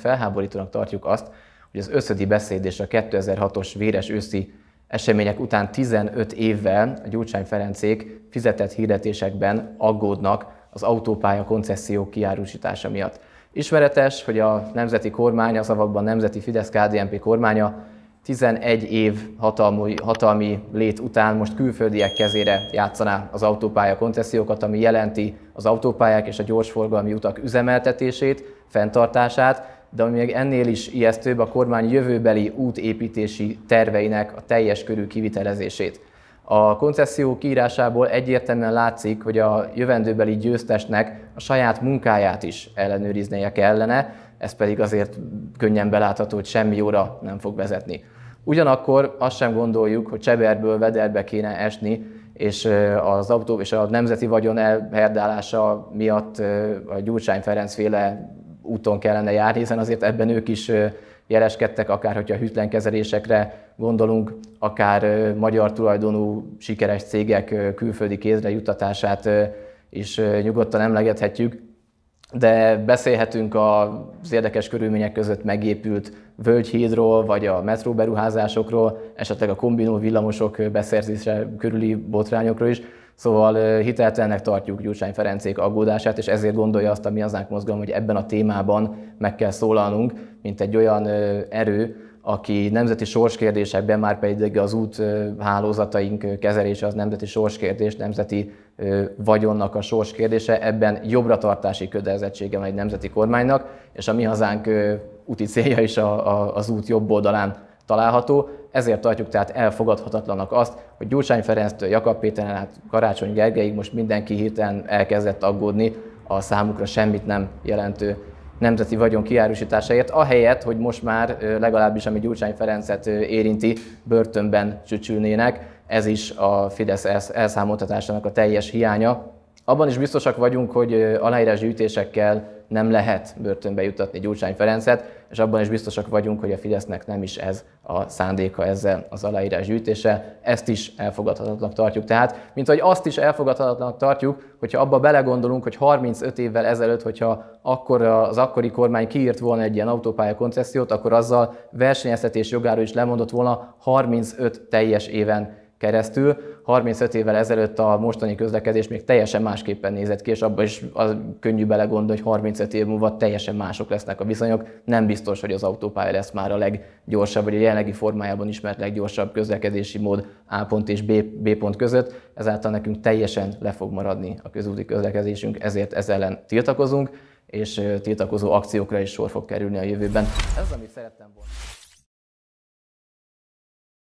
Felháborítónak tartjuk azt, hogy az összödi beszéd és a 2006-os véres őszi események után 15 évvel a Gyurcsány Ferencék fizetett hirdetésekben aggódnak az autópálya koncesszió kiárusítása miatt. Ismeretes, hogy a nemzeti kormány, a szavakban nemzeti fidesz KDMP kormánya 11 év hatalmi, hatalmi lét után most külföldiek kezére játszaná az autópálya koncesziókat, ami jelenti az autópályák és a gyorsforgalmi utak üzemeltetését, fenntartását, de ami még ennél is ijesztőbb, a kormány jövőbeli útépítési terveinek a teljes körű kivitelezését. A koncesszió kiírásából egyértelműen látszik, hogy a jövendőbeli győztesnek a saját munkáját is ellenőriznie kellene, ez pedig azért könnyen belátható, hogy semmi jóra nem fog vezetni. Ugyanakkor azt sem gondoljuk, hogy cseberből vederbe kéne esni, és az autó és a nemzeti vagyon elherdálása miatt a Gyurcsány Ferenc féle úton kellene járni, hiszen azért ebben ők is jeleskedtek, akár hogyha hűtlen kezelésekre gondolunk, akár magyar tulajdonú sikeres cégek külföldi kézre juttatását is nyugodtan emlegethetjük de beszélhetünk az érdekes körülmények között megépült völgyhídról, vagy a metró beruházásokról, esetleg a kombinó villamosok beszerzése körüli botrányokról is. Szóval hiteltelennek tartjuk Gyurcsány Ferencék aggódását, és ezért gondolja azt a Mi Hazánk Mozgalom, hogy ebben a témában meg kell szólalnunk, mint egy olyan erő, aki nemzeti sorskérdésekben már pedig az út hálózataink kezelése az nemzeti sorskérdés, nemzeti vagyonnak a sorskérdése, ebben jobbra-tartási kötelezettsége van egy nemzeti kormánynak, és a mi hazánk úti célja is a, a, az út jobb oldalán található. Ezért tartjuk tehát elfogadhatatlanak azt, hogy Gyurcsány Ferenctől, Jakab Péteren át Karácsony Gergelyig most mindenki hirtelen elkezdett aggódni a számukra semmit nem jelentő nemzeti vagyon kiárusításáért, ahelyett, hogy most már legalábbis, ami Gyurcsány Ferencet érinti, börtönben csücsülnének. Ez is a Fidesz elszámoltatásának a teljes hiánya, abban is biztosak vagyunk, hogy aláírás gyűjtésekkel nem lehet börtönbe jutatni Gyurcsány Ferencet, és abban is biztosak vagyunk, hogy a Fidesznek nem is ez a szándéka ezzel az aláírás gyűjtése. Ezt is elfogadhatatlanak tartjuk. Tehát, mint hogy azt is elfogadhatatlanak tartjuk, hogyha abba belegondolunk, hogy 35 évvel ezelőtt, hogyha akkor az akkori kormány kiírt volna egy ilyen autópálya koncesziót, akkor azzal versenyeztetés jogáról is lemondott volna 35 teljes éven keresztül. 35 évvel ezelőtt a mostani közlekedés még teljesen másképpen nézett ki, és abban is az könnyű belegondolni, hogy 35 év múlva teljesen mások lesznek a viszonyok. Nem biztos, hogy az autópálya lesz már a leggyorsabb, vagy a jelenlegi formájában ismert leggyorsabb közlekedési mód A pont és B, B pont között. Ezáltal nekünk teljesen le fog maradni a közúti közlekedésünk, ezért ezzel ellen tiltakozunk, és tiltakozó akciókra is sor fog kerülni a jövőben. Ez, amit szerettem volna.